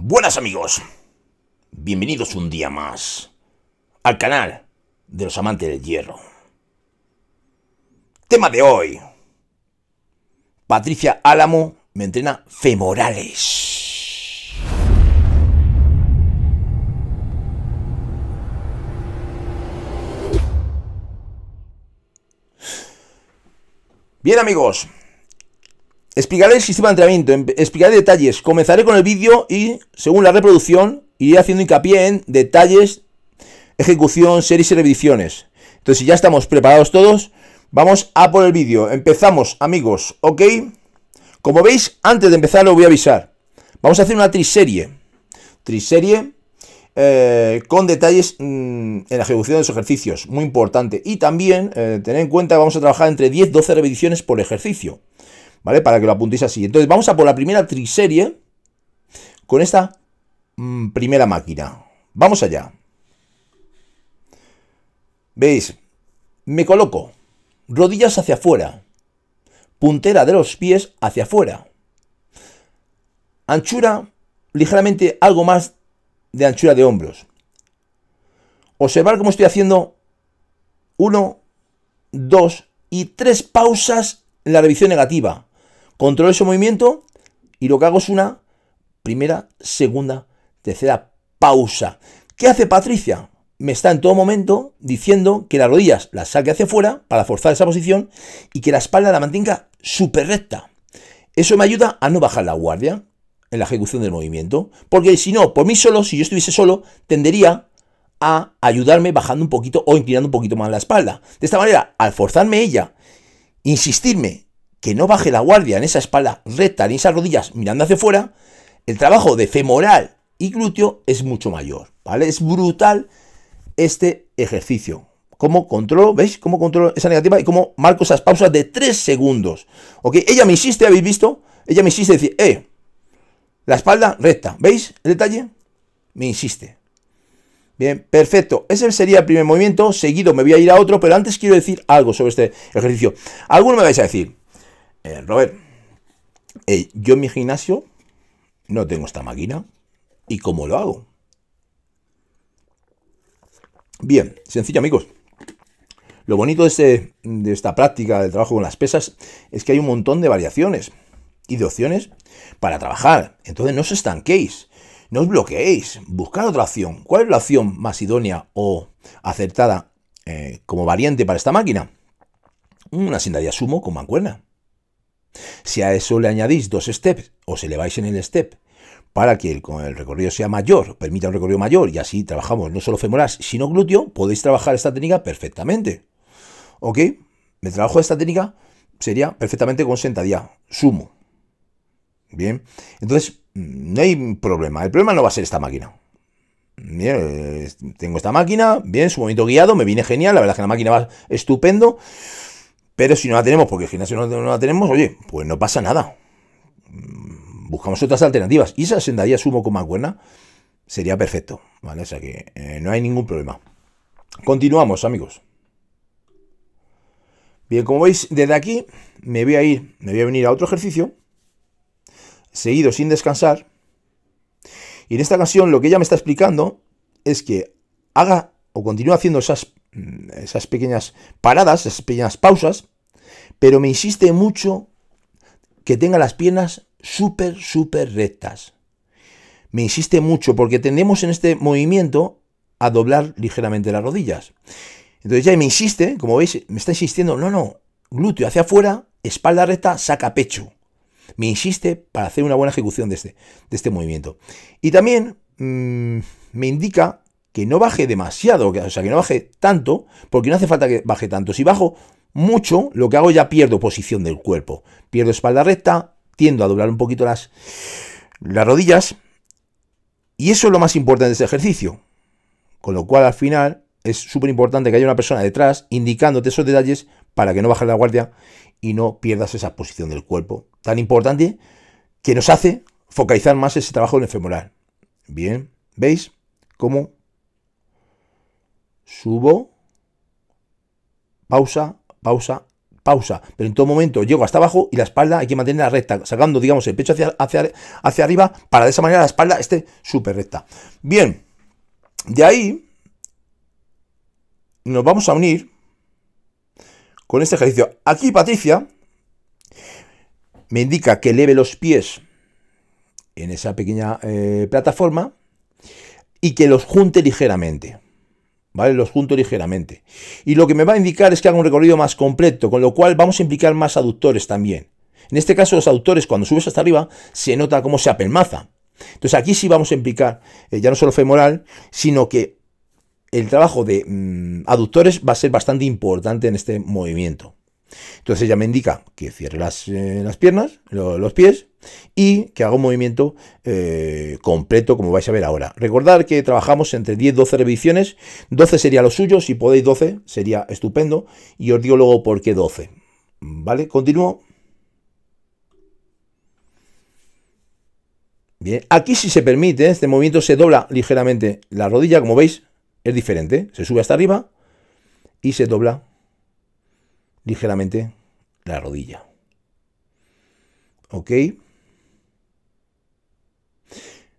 Buenas amigos, bienvenidos un día más al canal de los amantes del hierro. Tema de hoy. Patricia Álamo me entrena femorales. Bien amigos, Explicaré el sistema de entrenamiento, em, explicaré detalles. Comenzaré con el vídeo y, según la reproducción, iré haciendo hincapié en detalles, ejecución, series y repeticiones. Entonces, si ya estamos preparados todos, vamos a por el vídeo. Empezamos, amigos, ¿ok? Como veis, antes de empezar lo voy a avisar. Vamos a hacer una triserie. Triserie eh, con detalles mm, en la ejecución de los ejercicios. Muy importante. Y también eh, tener en cuenta que vamos a trabajar entre 10-12 repeticiones por ejercicio. ¿Vale? Para que lo apuntéis así. Entonces vamos a por la primera triserie con esta mm, primera máquina. Vamos allá. ¿Veis? Me coloco. Rodillas hacia afuera. Puntera de los pies hacia afuera. Anchura ligeramente algo más de anchura de hombros. Observar cómo estoy haciendo uno, dos y tres pausas en la revisión negativa Controlo ese movimiento y lo que hago es una primera, segunda, tercera pausa. ¿Qué hace Patricia? Me está en todo momento diciendo que las rodillas las saque hacia afuera para forzar esa posición y que la espalda la mantenga súper recta. Eso me ayuda a no bajar la guardia en la ejecución del movimiento. Porque si no, por mí solo, si yo estuviese solo, tendería a ayudarme bajando un poquito o inclinando un poquito más la espalda. De esta manera, al forzarme ella, insistirme que no baje la guardia en esa espalda recta en esas rodillas mirando hacia fuera, el trabajo de femoral y glúteo es mucho mayor, ¿vale? Es brutal este ejercicio. ¿Cómo controlo? ¿Veis? ¿Cómo controlo esa negativa? Y cómo marco esas pausas de 3 segundos. ¿Ok? Ella me insiste, ¿habéis visto? Ella me insiste decir, eh, la espalda recta. ¿Veis el detalle? Me insiste. Bien, perfecto. Ese sería el primer movimiento. Seguido me voy a ir a otro, pero antes quiero decir algo sobre este ejercicio. Alguno me vais a decir, eh, Robert, eh, yo en mi gimnasio no tengo esta máquina. ¿Y cómo lo hago? Bien, sencillo amigos. Lo bonito de, este, de esta práctica de trabajo con las pesas es que hay un montón de variaciones y de opciones para trabajar. Entonces no os estanquéis, no os bloqueéis, buscad otra opción. ¿Cuál es la opción más idónea o acertada eh, como variante para esta máquina? Una sentadilla sumo con mancuerna. Si a eso le añadís dos steps O se eleváis en el step para que el, recorrido sea mayor, permita un recorrido mayor y así trabajamos no solo femoral sino glúteo, podéis trabajar esta técnica perfectamente. ¿Ok? El trabajo de esta técnica sería perfectamente con sentadilla, sumo. Bien, entonces mm, no hay problema. El problema no va a ser esta máquina. Bien, eh, tengo esta máquina, bien, su movimiento guiado, me viene genial, la verdad es que la máquina va estupendo. Pero si no la tenemos, porque el no, la tenemos, oye, pues no pasa nada. Mm, buscamos otras alternativas. Y esa un sumo con buena sería perfecto, ¿vale? O sea que eh, no hay ningún problema. Continuamos, amigos. Bien, como veis, desde aquí me voy a ir, me voy a venir a otro ejercicio, seguido sin descansar. Y en esta ocasión lo que ella me está explicando es que haga o continúe haciendo esas Mm, esas pequeñas paradas, esas pequeñas pausas, pero me insiste mucho que tenga las piernas súper, súper rectas. Me insiste mucho porque tendemos en este movimiento a doblar ligeramente las rodillas. Entonces ya me insiste, como veis, me está insistiendo, no, no, glúteo hacia afuera, espalda recta, saca pecho. Me insiste para hacer una buena ejecución de este, de este movimiento. Y también mm, me indica que no baje demasiado, o sea, que no baje tanto, porque no hace falta que baje tanto. Si bajo mucho, lo que hago ya pierdo posición del cuerpo. Pierdo espalda recta, tiendo a doblar un poquito las, las rodillas. Y eso es lo más importante de este ejercicio. Con lo cual, al final, es súper importante que haya una persona detrás indicándote esos detalles para que no bajes la guardia y no pierdas esa posición del cuerpo. Tan importante que nos hace focalizar más ese trabajo en el femoral. Bien, ¿veis cómo subo, pausa, pausa, pausa. Pero en todo momento llego hasta abajo y la espalda hay que mantenerla recta, sacando, digamos, el pecho hacia, hacia, hacia arriba para de esa manera la espalda esté súper recta. Bien, de ahí nos vamos a unir con este ejercicio. Aquí Patricia me indica que eleve los pies en esa pequeña eh, plataforma y que los junte ligeramente. Los junto ligeramente. Y lo que me va a indicar es que haga un recorrido más completo, con lo cual vamos a implicar más aductores también. En este caso, los aductores, cuando subes hasta arriba, se nota cómo se apelmaza. Entonces aquí sí vamos a implicar eh, ya no solo femoral, sino que el trabajo de mm, aductores va a ser bastante importante en este movimiento. Entonces ya me indica que cierre las, eh, piernas, los pies, y que haga un movimiento eh, completo como vais a ver ahora. Recordad que trabajamos entre 10-12 revisiones, 12 sería lo suyo, si podéis 12 sería estupendo y os digo luego por qué 12. ¿Vale? Continúo. Bien, aquí si se permite, este movimiento se dobla ligeramente la rodilla, como veis, es diferente, se sube hasta arriba y se dobla ligeramente la rodilla. ¿Ok?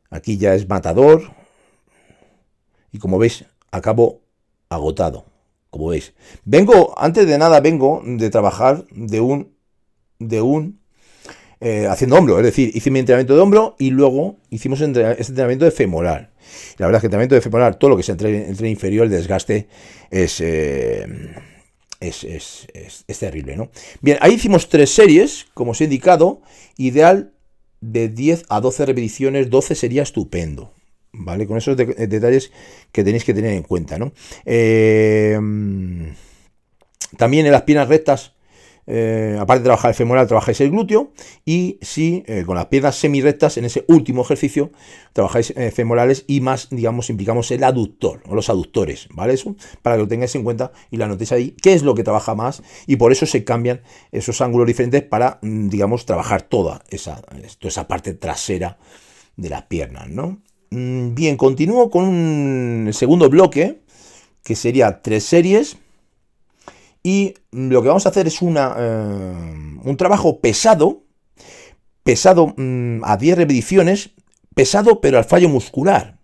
Aquí ya es matador. Y como veis, acabo agotado. Como veis. Vengo, antes de nada, vengo de trabajar de un. de un. Eh, haciendo hombro, es decir, hice mi entrenamiento de hombro y luego hicimos este entrenamiento de femoral. La verdad que el entrenamiento de femoral, todo lo que se entre inferior, el desgaste eh, es, es, es, es, terrible, ¿no? Bien, ahí hicimos tres series, como os he indicado, ideal de 10 a 12 repeticiones, 12 sería estupendo. ¿Vale? Con esos eh, detalles que tenéis que tener en cuenta, ¿no? Eh, mm, también en las piernas rectas eh, aparte de trabajar el femoral, trabajáis el glúteo y si eh, con las piernas semirectas en ese último ejercicio trabajáis eh, femorales y más, digamos, implicamos el aductor o los aductores, ¿vale? Eso para que lo tengáis en cuenta y la notéis ahí, qué es lo que trabaja más y por eso se cambian esos ángulos diferentes para, mm, digamos, trabajar toda esa, esa parte trasera de las piernas, ¿no? Mm, bien, continúo con el segundo bloque que sería tres series y lo que vamos a hacer es una, eh, un trabajo pesado, pesado mm, a 10 repeticiones, pesado pero al fallo muscular.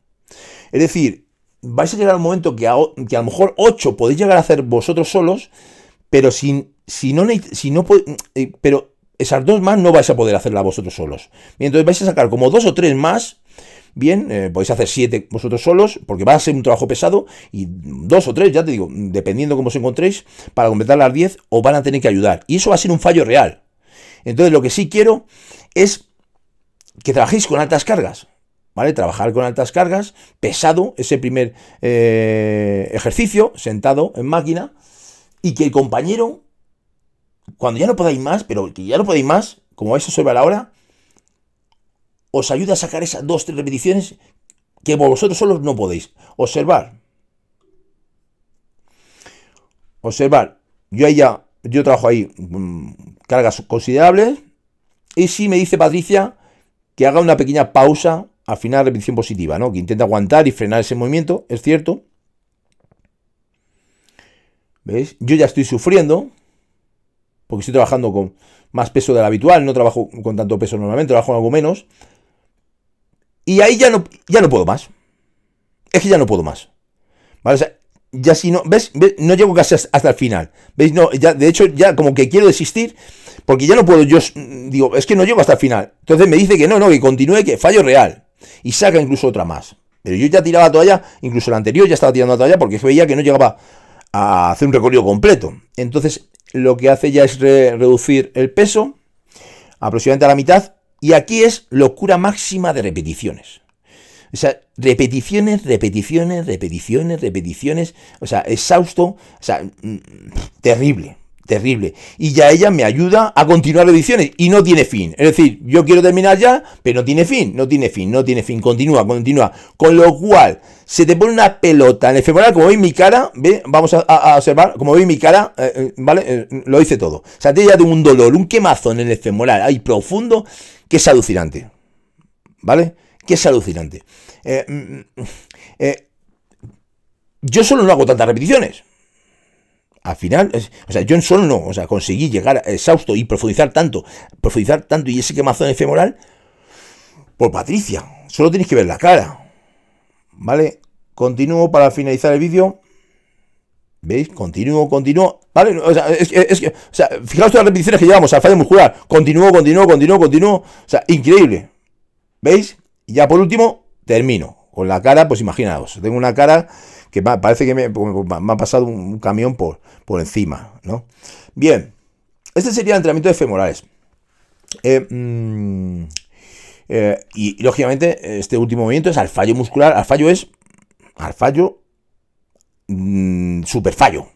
Es decir, vais a llegar al momento que a, que a lo mejor 8 podéis llegar a hacer vosotros solos, pero sin, si no, si no eh, pero esas dos más no vais a poder hacerla vosotros solos. Y entonces vais a sacar como dos o tres más bien, eh, podéis hacer siete vosotros solos, porque va a ser un trabajo pesado, y dos o tres, ya te digo, dependiendo cómo os encontréis, para completar las 10 os van a tener que ayudar. Y eso va a ser un fallo real. Entonces lo que sí quiero es que trabajéis con altas cargas. ¿Vale? Trabajar con altas cargas, pesado, ese primer eh, ejercicio, sentado en máquina, y que el compañero, cuando ya no podáis más, pero que ya no podáis más, como vais a la ahora, os ayuda a sacar esas dos, tres repeticiones que vosotros solos no podéis. Observar. Observar. Yo ahí ya, yo trabajo ahí mm, cargas considerables. Y si me dice Patricia que haga una pequeña pausa al final repetición positiva, ¿no? Que intenta aguantar y frenar ese movimiento, es cierto. ¿Veis? Yo ya estoy sufriendo, porque estoy trabajando con más peso de del habitual, no trabajo con tanto peso normalmente, trabajo algo menos. Y ahí ya no, ya no puedo más. Es que ya no puedo más. ¿Vale? ya si no, ¿ves? No llego casi hasta el final. ¿Veis? No, ya, de hecho, ya como que quiero desistir, porque ya no puedo, yo digo, es que no llego hasta el final. Entonces me dice que no, no, que continúe, que fallo real. Y saca incluso otra más. Pero yo ya tiraba toalla, incluso la anterior ya estaba tirando la toalla porque veía que no llegaba a hacer un recorrido completo. Entonces, lo que hace ya es reducir el peso aproximadamente a la mitad y aquí es locura máxima de repeticiones. O sea, repeticiones, repeticiones, repeticiones, repeticiones. O sea, exhausto. O sea, mm, terrible, terrible. Y ya ella me ayuda a continuar ediciones y no tiene fin. Es decir, yo quiero terminar ya, pero no tiene fin, no tiene fin, no tiene fin. Continúa, continúa. Con lo cual, se te pone una pelota en el femoral, como veis mi cara, ¿ve? vamos a, observar, como veis mi cara, eh, eh, ¿vale? Eh, lo hice todo. O sea, te ya de un dolor, un quemazón en el femoral, ahí profundo, que es alucinante. ¿Vale? Que es alucinante. Eh, mm, mm, eh, yo solo no hago tantas repeticiones. Al final, o sea, yo en solo no, o sea, conseguí llegar exhausto y profundizar tanto, profundizar tanto y ese quemazón efemoral, por Patricia. Solo tenéis que ver la cara. ¿Vale? Continúo para finalizar el vídeo. ¿Veis? Continúo, continuo. ¿Vale? O sea, es, o sea, fijaos todas las repeticiones que llevamos al fallo muscular. Continúo, continuo, continuo, continuo. O sea, increíble. ¿Veis? Y ya por último, termino. Con la cara, pues imaginaos. Tengo una cara que parece que me, pues, ha pasado un camión por, por encima, ¿no? Bien. Este sería el entrenamiento de femorales. y, eh, mm, eh, y, lógicamente, este último movimiento es al fallo muscular. Al fallo es. Al fallo Mm, super fallo.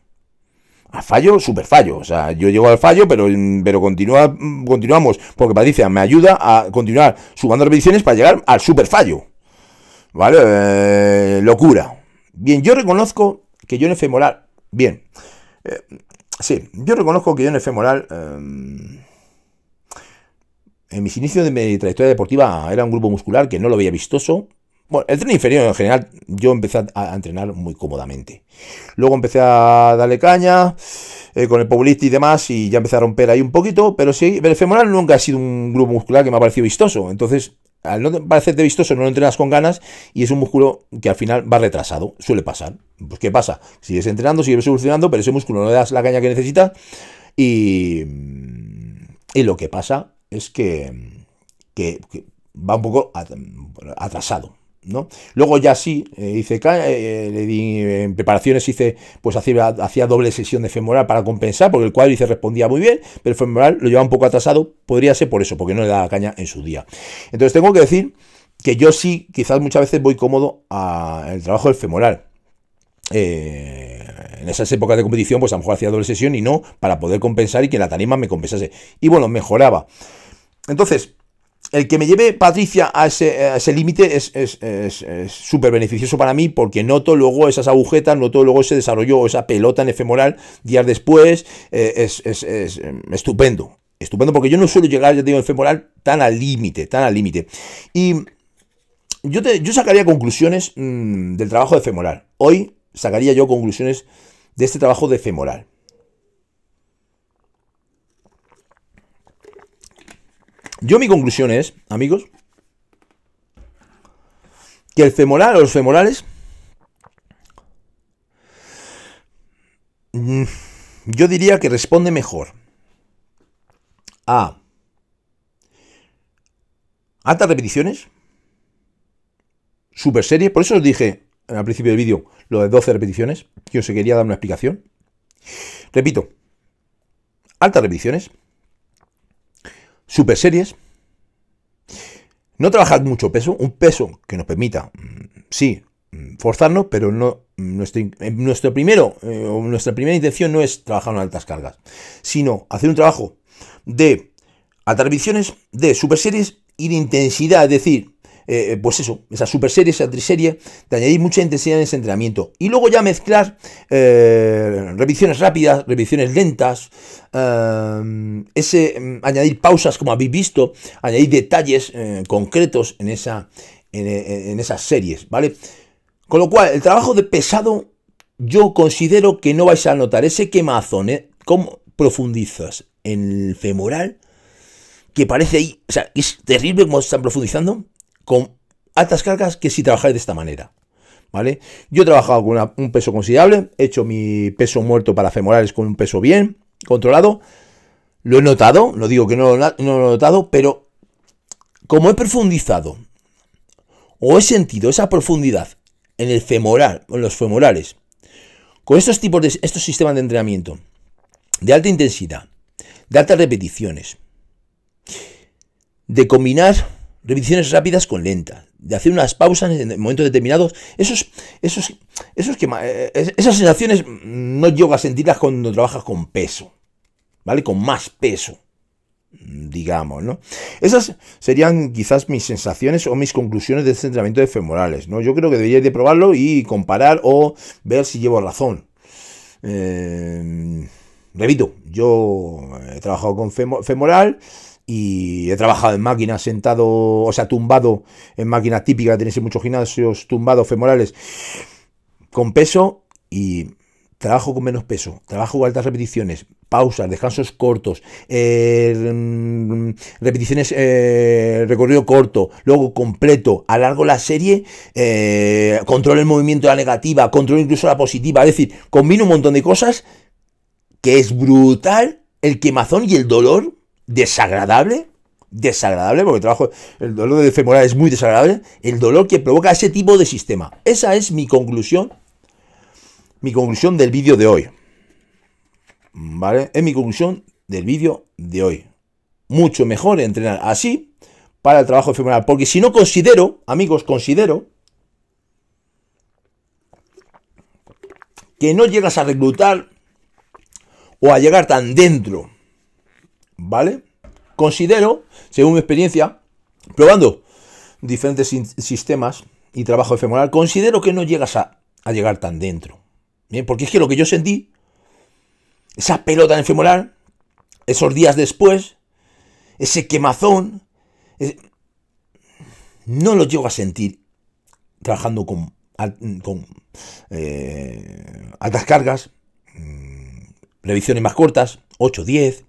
A fallo, super fallo. O sea, yo llego al fallo, pero, mm, pero mm, continuamos, porque Patricia me ayuda a continuar subando repeticiones para llegar al super fallo. ¿Vale? Eh, locura. Bien, yo reconozco que yo en femoral. Bien. Eh, sí, yo reconozco que yo en el femoral. Em, en mis inicios de mi trayectoria deportiva era un grupo muscular que no lo había vistoso, bueno, el tren inferior en general yo empecé a, entrenar muy cómodamente. Luego empecé a darle caña eh, con el powerlift y demás y ya empecé a romper ahí un poquito, pero sí, el femoral nunca ha sido un grupo muscular que me ha parecido vistoso. Entonces, al no parecerte vistoso, no lo entrenas con ganas y es un músculo que al final va retrasado, suele pasar. Pues ¿qué pasa? Sigues entrenando, sigues evolucionando, pero ese músculo no le das la caña que necesita y, y lo que pasa es que va un poco atrasado. Luego ya sí, eh, hice, eh, eh, en preparaciones hice, pues hacía, doble sesión de femoral para compensar, porque el cuádriceps respondía muy bien, pero el femoral lo llevaba un poco atrasado, podría ser por eso, porque no le daba caña en su día. Entonces tengo que decir que yo sí, quizás muchas veces voy cómodo al trabajo del femoral. en esas épocas de competición, pues a lo mejor hacía doble sesión y no para poder compensar y que la tarima me compensase. Y bueno, mejoraba. Entonces, el que me lleve Patricia a ese, límite es súper beneficioso para mí porque noto luego esas agujetas, noto luego ese desarrollo, esa pelota en efemoral días después, eh, es, em, estupendo. Estupendo porque yo no suelo llegar, ya digo, en femoral tan al límite, tan al límite. Y yo, yo sacaría conclusiones mm, del trabajo de femoral. Hoy sacaría yo conclusiones de este trabajo de femoral. Yo mi conclusión es, amigos, que el femoral o los femorales... Mm, yo diría que responde mejor a altas repeticiones, super serie. por eso os dije al principio del vídeo lo de 12 repeticiones, que os quería dar una explicación. Repito, altas repeticiones, Super series. No trabajar mucho peso, un peso que nos permita, mm, sí, mm, forzarnos, pero no mm, eh, nuestro, primero, eh, nuestra primera intención no es trabajar en altas cargas, sino hacer un trabajo de atracciones, de super series y de intensidad, es decir, eh, pues eso, esa super serie, esa triserie, de añadir mucha intensidad en ese entrenamiento. Y luego ya mezclar eh, revisiones rápidas, revisiones lentas, eh, ese, mm, añadir pausas como habéis visto, añadir detalles concretos en, esa, en, esas series, ¿vale? Con lo cual, el trabajo de pesado yo considero que no vais a notar ese quemazón, ¿eh? ¿Cómo profundizas en el femoral? Que parece ahí, o sea, es terrible como están profundizando con altas cargas que si trabajáis de esta manera. ¿Vale? Yo he trabajado con un peso considerable, he hecho mi peso muerto para femorales con un peso bien controlado. Lo he notado, no digo que no, no lo he notado, pero como he profundizado o he sentido esa profundidad en el femoral, en los femorales, con estos tipos de estos sistemas de entrenamiento de alta intensidad, de altas repeticiones, de combinar Revisiones rápidas con lenta, de hacer unas pausas en momentos determinados, esos, esos, esos que, eh, esas sensaciones mm, no llego a sentirlas cuando trabajas con peso, ¿vale? Con más peso, mm, digamos, ¿no? Esas serían quizás mis sensaciones o mis conclusiones de este entrenamiento de femorales, ¿no? Yo creo que deberíais de probarlo y comparar o ver si llevo razón. Eh, repito, yo he trabajado con femoral y he trabajado en máquinas sentado, o sea, tumbado en máquinas típicas, tenéis en muchos gimnasios tumbados femorales con peso y trabajo con menos peso, trabajo con altas repeticiones, pausas, descansos cortos, eh, mm, repeticiones eh, recorrido corto, luego completo, alargo la serie, eh, controlo el movimiento de la negativa, controlo incluso la positiva, es decir, combino un montón de cosas que es brutal el quemazón y el dolor desagradable, desagradable, porque el trabajo, el dolor de femoral es muy desagradable, el dolor que provoca ese tipo de sistema. Esa es mi conclusión, mi conclusión del vídeo de hoy. ¿Vale? Es mi conclusión del vídeo de hoy. Mucho mejor entrenar así para el trabajo femoral, porque si no considero, amigos, considero que no llegas a reclutar o a llegar tan dentro ¿vale? Considero, según mi experiencia, probando diferentes sistemas y trabajo femoral, considero que no llegas a, llegar tan dentro. ¿bien? Porque es que lo que yo sentí, esa pelota en el femoral, esos días después, ese quemazón, e-, no lo llego a sentir trabajando con, eh, altas cargas, previsiones mm, más cortas, 8, 10,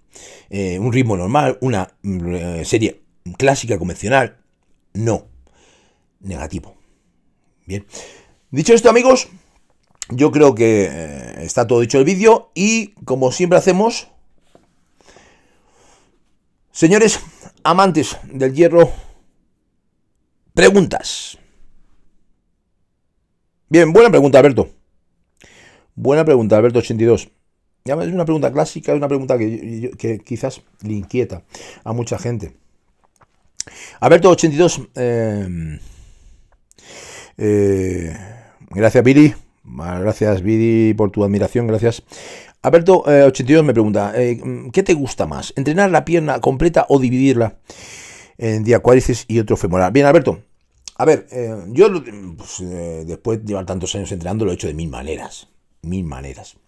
eh, un ritmo normal, una mm, eh, serie clásica, convencional. No. Negativo. Bien. Dicho esto, amigos, yo creo que eh, está todo dicho el vídeo y como siempre hacemos, señores amantes del hierro, preguntas. Bien, buena pregunta, Alberto. Buena pregunta, Alberto82. Es una pregunta clásica, es una pregunta que, quizás le inquieta a mucha gente. Alberto82, em, eh, gracias Billy, gracias Billy por tu admiración, gracias. Alberto82 eh, me pregunta, eh, ¿qué te gusta más? ¿Entrenar la pierna completa o dividirla en diacuárices y otro femoral? Bien, Alberto, a ver, yo pues, después de llevar tantos años entrenando lo he hecho de mil maneras, mil maneras.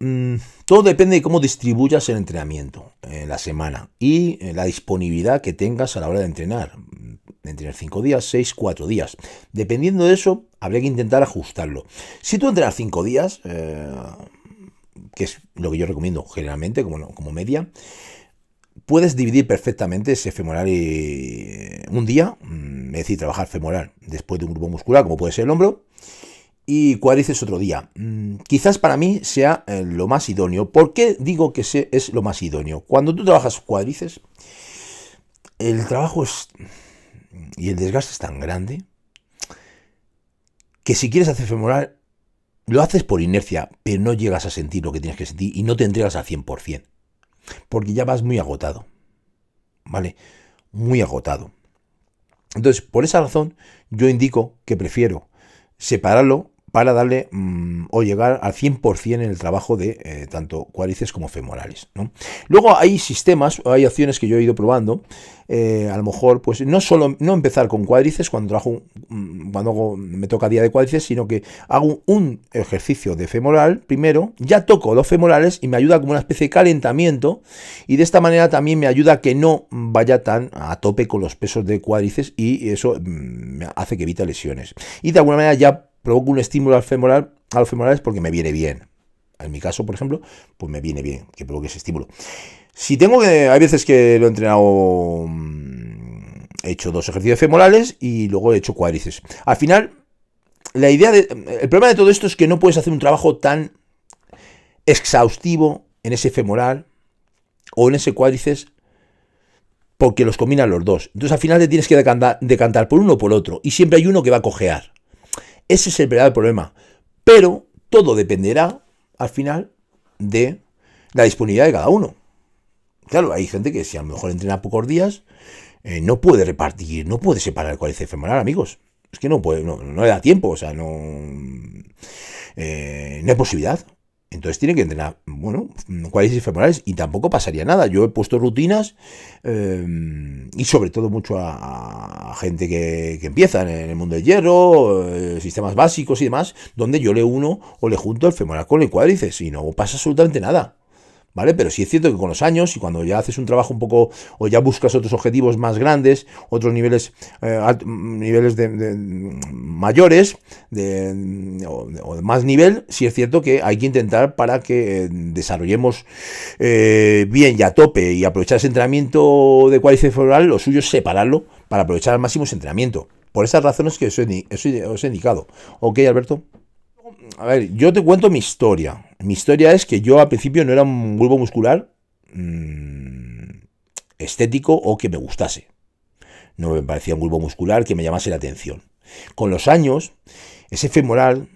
Mm, todo depende de cómo distribuyas el entrenamiento en eh, la semana y eh, la disponibilidad que tengas a la hora de entrenar. Mm, entrenar 5 días, 6, 4 días. Dependiendo de eso, habría que intentar ajustarlo. Si tú entrenas 5 días, eh, que es lo que yo recomiendo generalmente como, como media, puedes dividir perfectamente ese femoral y un día, mm, es decir, trabajar femoral después de un grupo muscular, como puede ser el hombro, y cuadrices otro día. Mm, quizás para mí sea eh, lo más idóneo. ¿Por qué digo que es lo más idóneo? Cuando tú trabajas cuadrices, el trabajo es y el desgaste es tan grande que si quieres hacer femoral, lo haces por inercia, pero no llegas a sentir lo que tienes que sentir y no te entregas al 100%, porque ya vas muy agotado, ¿vale? Muy agotado. Entonces, por esa razón, yo indico que prefiero separarlo para darle mm, o llegar al 100% en el trabajo de eh, tanto cuádrices como femorales. Luego hay sistemas, hay opciones que yo he ido probando, eh, a lo mejor pues no solo no empezar con cuádrices cuando trabajo, mm, cuando me toca día de cuádrices, sino que hago un ejercicio de femoral primero, ya toco los femorales y me ayuda como una especie de calentamiento y de esta manera también me ayuda a que no vaya tan a tope con los pesos de cuádrices y eso mm, me hace que evite lesiones. Y de alguna manera ya provoco un estímulo al femoral, a los femorales porque me viene bien. En mi caso, por ejemplo, pues me viene bien que provoque ese estímulo. Si tengo que. Hay veces que lo he entrenado. Mm, he hecho dos ejercicios femorales y luego he hecho cuádrices. Al final, la idea de. El problema de todo esto es que no puedes hacer un trabajo tan exhaustivo en ese femoral o en ese cuádriceps porque los combinan los dos. Entonces al final te tienes que decantar por uno o por otro. Y siempre hay uno que va a cojear. Ese es el verdadero problema. Pero todo dependerá, al final, de la disponibilidad de cada uno. Claro, hay gente que si a lo mejor entrena pocos días, eh, no puede repartir, no puede separar el cuádriceps femoral, amigos. Es que no puede, no, le da tiempo, o sea, no, eh, no hay posibilidad. Entonces tiene que entrenar, bueno, cuádriceps femorales y tampoco pasaría nada. Yo he puesto rutinas eh, y sobre todo mucho a, gente que, que, empieza en el mundo del hierro, eh, sistemas básicos y demás, donde yo le uno o le junto el femoral con el cuádriceps y no pasa absolutamente nada. ¿vale? Pero sí es cierto que con los años y cuando ya haces un trabajo un poco o ya buscas otros objetivos más grandes, otros niveles, eh, mm, niveles mm, mayores de, mm, o, de, más nivel, sí es cierto que hay que intentar para que eh, desarrollemos eh, bien y a tope y aprovechar ese entrenamiento de cualidad floral, lo suyo es separarlo para aprovechar al máximo ese entrenamiento. Por esas razones que os he indicado. ¿Ok, Alberto? A ver, yo te cuento mi historia, mi historia es que yo al principio no era un bulbo muscular mm, estético o que me gustase. No me parecía un bulbo muscular que me llamase la atención. Con los años, ese femoral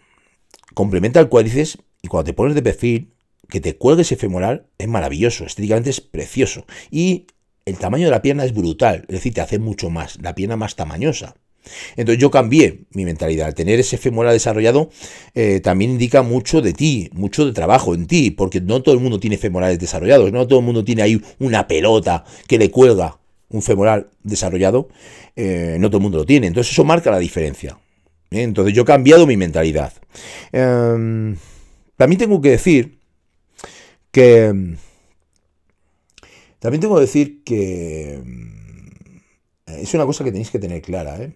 complementa el cuádriceps y cuando te pones de perfil, que te cuelgue ese femoral es maravilloso, estéticamente es precioso. Y el tamaño de la pierna es brutal, es decir, te hace mucho más, la pierna más tamañosa. Entonces yo cambié mi mentalidad. tener ese femoral desarrollado eh, también indica mucho de ti, mucho de trabajo en ti, porque no todo el mundo tiene femorales desarrollados, no todo el mundo tiene ahí una pelota que le cuelga un femoral desarrollado, eh, no todo el mundo lo tiene. Entonces eso marca la diferencia. Entonces yo he cambiado mi mentalidad. Em, también tengo que decir que... También tengo que decir que... Em, es una cosa que tenéis que tener clara, ¿eh?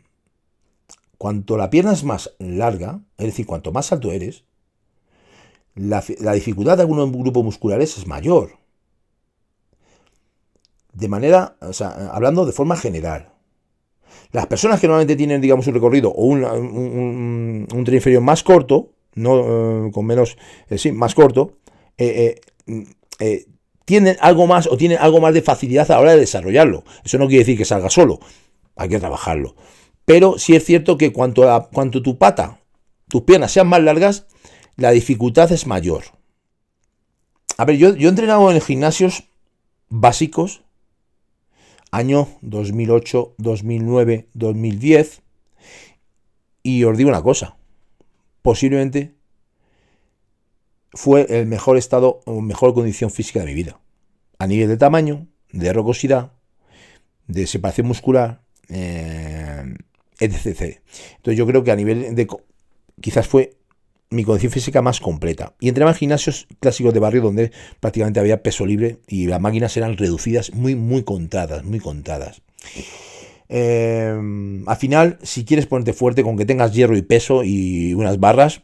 cuanto la pierna es más larga, es decir, cuanto más alto eres, la, dificultad de algunos grupos musculares es mayor. De manera, o sea, hablando de forma general. Las personas que normalmente tienen, digamos, un recorrido o un, un, más corto, no eh, con menos, eh, sí, más corto, eh, mm, tienen algo más o tienen algo más de facilidad a la hora de desarrollarlo. Eso no quiere decir que salga solo, hay que trabajarlo. Pero sí es cierto que cuanto, a, cuanto tu pata, tus piernas sean más largas, la dificultad es mayor. A ver, yo, yo he entrenado en gimnasios básicos, año 2008, 2009, 2010, y os digo una cosa, posiblemente fue el mejor estado o mejor condición física de mi vida. A nivel de tamaño, de rocosidad, de separación muscular, eh, etc. Entonces yo creo que a nivel de... quizás fue mi condición física más completa. Y entraba en gimnasios clásicos de barrio donde prácticamente había peso libre y las máquinas eran reducidas, muy, muy contadas, muy contadas. Eh, al final, si quieres ponerte fuerte, con que tengas hierro y peso y unas barras,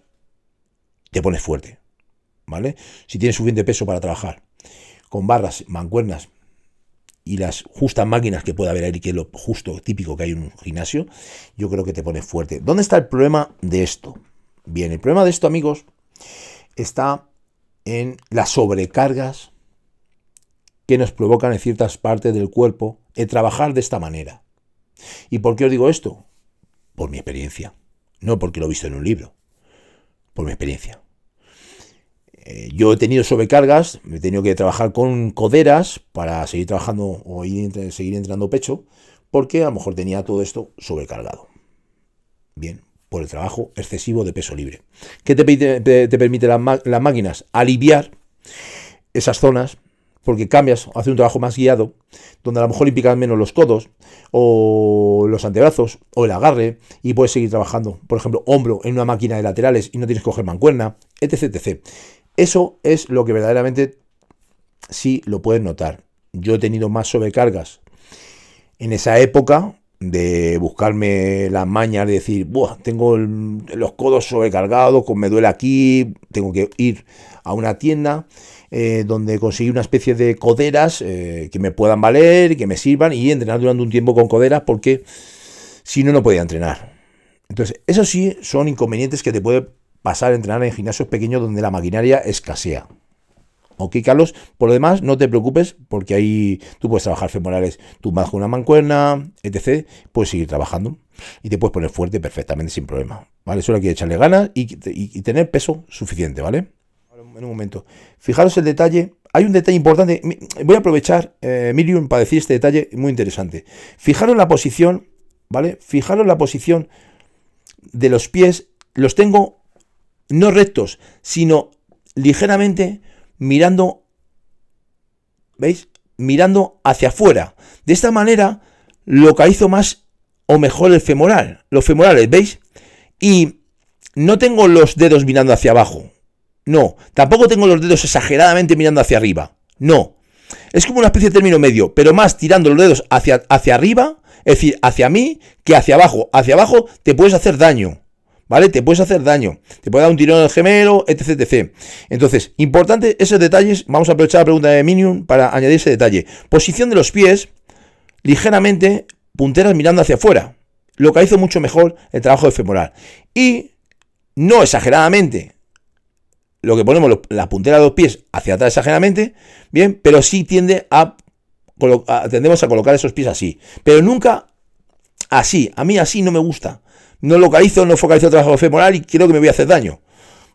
te pones fuerte. ¿Vale? Si tienes suficiente peso para trabajar con barras, mancuernas, y las justas máquinas que puede haber ahí, que es lo justo típico que hay en un gimnasio, yo creo que te pone fuerte. ¿Dónde está el problema de esto? Bien, el problema de esto, amigos, está en las sobrecargas que nos provocan en ciertas partes del cuerpo el trabajar de esta manera. ¿Y por qué os digo esto? Por mi experiencia, no porque lo he visto en un libro, por mi experiencia. Eh, yo he tenido sobrecargas, he tenido que trabajar con coderas para seguir trabajando o seguir entrenando pecho, porque a lo mejor tenía todo esto sobrecargado. Bien, por el trabajo excesivo de peso libre. ¿Qué te, permite las, máquinas? Aliviar esas zonas porque cambias, hace un trabajo más guiado, donde a lo mejor pican menos los codos, o los antebrazos, o el agarre, y puedes seguir trabajando, por ejemplo, hombro en una máquina de laterales y no tienes que coger mancuerna, etc. etc. Eso es lo que verdaderamente sí lo puedes notar. Yo he tenido más sobrecargas en esa época de buscarme las mañas, de decir, Buah, tengo los codos sobrecargados, me duele aquí, tengo que ir a una tienda eh, donde conseguí una especie de coderas eh, que me puedan valer, que me sirvan y entrenar durante un tiempo con coderas porque si no, no podía entrenar. Entonces, eso sí son inconvenientes que te puede pasar a entrenar en gimnasios pequeños donde la maquinaria escasea. Ok, Carlos, por lo demás, no te preocupes, porque ahí tú puedes trabajar femorales tú más con una mancuerna, etc. Puedes seguir trabajando y te puedes poner fuerte perfectamente sin problema. ¿Vale? Solo hay que echarle ganas y, tener peso suficiente, ¿vale? En un momento. Fijaros el detalle. Hay un detalle importante. Voy a aprovechar, eh, Miriam, para decir este detalle muy interesante. Fijaros la posición, ¿vale? Fijaros la posición de los pies. Los tengo no rectos, sino ligeramente mirando, ¿veis? Mirando hacia afuera. De esta manera localizo más o mejor el femoral, los femorales, ¿veis? Y no tengo los dedos mirando hacia abajo. No, tampoco tengo los dedos exageradamente mirando hacia arriba. No. Es como una especie de término medio, pero más tirando los dedos hacia, hacia arriba, es decir, hacia mí, que hacia abajo. Hacia abajo te puedes hacer daño. ¿Vale? Te puedes hacer daño, te puede dar un tirón en el gemelo, etc, etc. Entonces, importante esos detalles, vamos a aprovechar la pregunta de Minion para añadir ese detalle. Posición de los pies, ligeramente punteras mirando hacia afuera, hizo mucho mejor el trabajo de femoral. Y no exageradamente, lo que ponemos la puntera de los pies hacia atrás exageradamente, bien, pero sí tiende a, a tendemos a colocar esos pies así, pero nunca así, a mí así no me gusta no localizo, no focalizo el trabajo femoral y creo que me voy a hacer daño.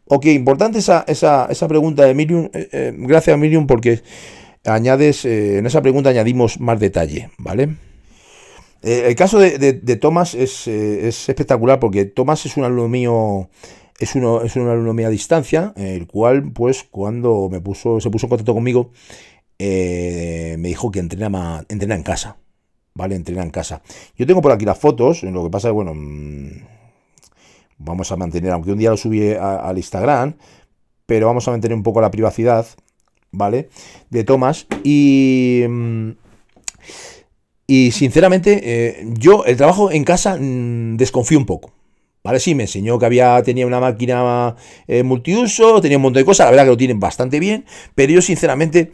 Ok, importante esa, esa, pregunta de Miriam. Eh, eh, gracias a Miriam porque añades, eh, en esa pregunta añadimos más detalle, ¿vale? el caso de, de, Tomás es, espectacular porque Tomás es un alumno mío, es, es un alumno a distancia, el cual pues cuando me puso, se puso en contacto conmigo, me dijo que entrenaba entrena en casa. ¿vale? Entrena en casa. Yo tengo por aquí las fotos, en lo que pasa es, bueno, mm, vamos a mantener, aunque un día lo subí al Instagram, pero vamos a mantener un poco la privacidad, ¿vale? De Tomás y... Mm, y sinceramente, eh, yo el trabajo en casa mm, desconfío un poco. ¿Vale? Sí, me enseñó que había, tenía una máquina eh, multiuso, tenía un montón de cosas, la verdad que lo tienen bastante bien, pero yo sinceramente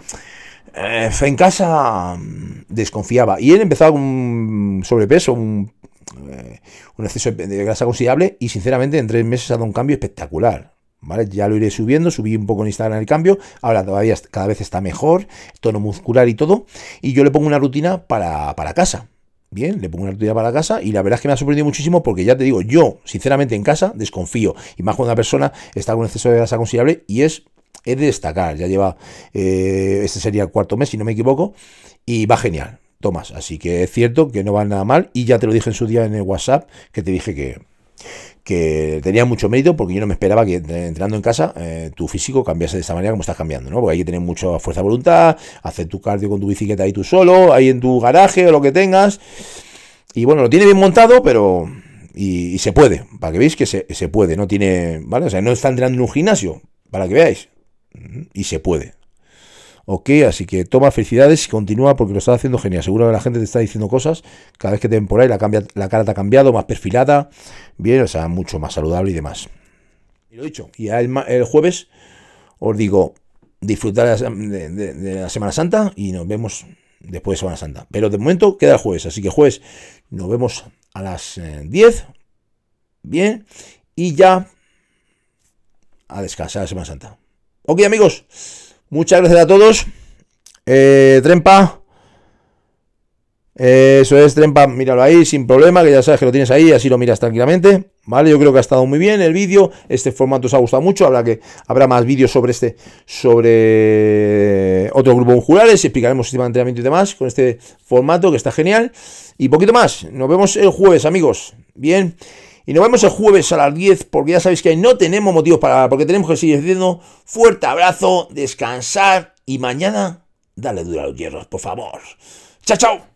eh, en casa mm, desconfiaba. Y él empezaba con un sobrepeso, eh, un, exceso de grasa considerable. Y sinceramente, en tres meses ha dado un cambio espectacular. ¿Vale? Ya lo iré subiendo, subí un poco en Instagram el cambio, ahora todavía cada vez está mejor, tono muscular y todo, y yo le pongo una rutina para, para casa, Bien, le pongo una rutina para casa y la verdad es que me ha sorprendido muchísimo porque ya te digo, yo sinceramente en casa desconfío y más cuando una persona está con un exceso de grasa considerable y es es de destacar. Ya lleva, eh, este sería el cuarto mes, si no me equivoco, y va genial, Tomás. Así que es cierto que no va nada mal, y ya te lo dije en su día en el WhatsApp, que te dije que, que tenía mucho mérito porque yo no me esperaba que eh, entrenando en casa eh, tu físico cambiase de esta manera como estás cambiando, ¿no? Porque hay que tener mucha fuerza de voluntad, hacer tu cardio con tu bicicleta ahí tú solo, ahí en tu garaje o lo que tengas. Y bueno, lo tiene bien montado, pero... Y, se puede, para que veáis que se, puede, no tiene... ¿Vale? O sea, no está entrenando en un gimnasio, para que veáis. Y se puede. Ok, así que toma felicidades y continúa porque lo estás haciendo genial. Seguro que la gente te está diciendo cosas. Cada vez que te ven por ahí, la, cambia, cara te ha cambiado, más perfilada. Bien, o sea, mucho más saludable y demás. Y lo dicho, y el, jueves os digo, disfrutar de, la Semana Santa y nos vemos después de Semana Santa. Pero de momento queda el jueves, así que jueves nos vemos a las 10. Eh, bien, y ya a descansar la Semana Santa. Ok, amigos, muchas gracias a todos. Eh, Trempa. Eh, eso es, Trempa, míralo ahí, sin problema, que ya sabes que lo tienes ahí, así lo miras tranquilamente. ¿Vale? Yo creo que ha estado muy bien el vídeo. Este formato os ha gustado mucho. Habrá que habrá más vídeos sobre este, sobre otro grupo de Y Explicaremos sistema de entrenamiento y demás con este formato que está genial. Y poquito más. Nos vemos el jueves, amigos. Bien. Y nos vemos el jueves a las 10 porque ya sabéis que no tenemos motivos para porque tenemos que seguir haciendo. Fuerte abrazo, descansar y mañana dale dura a los hierros, por favor. Chao, chao.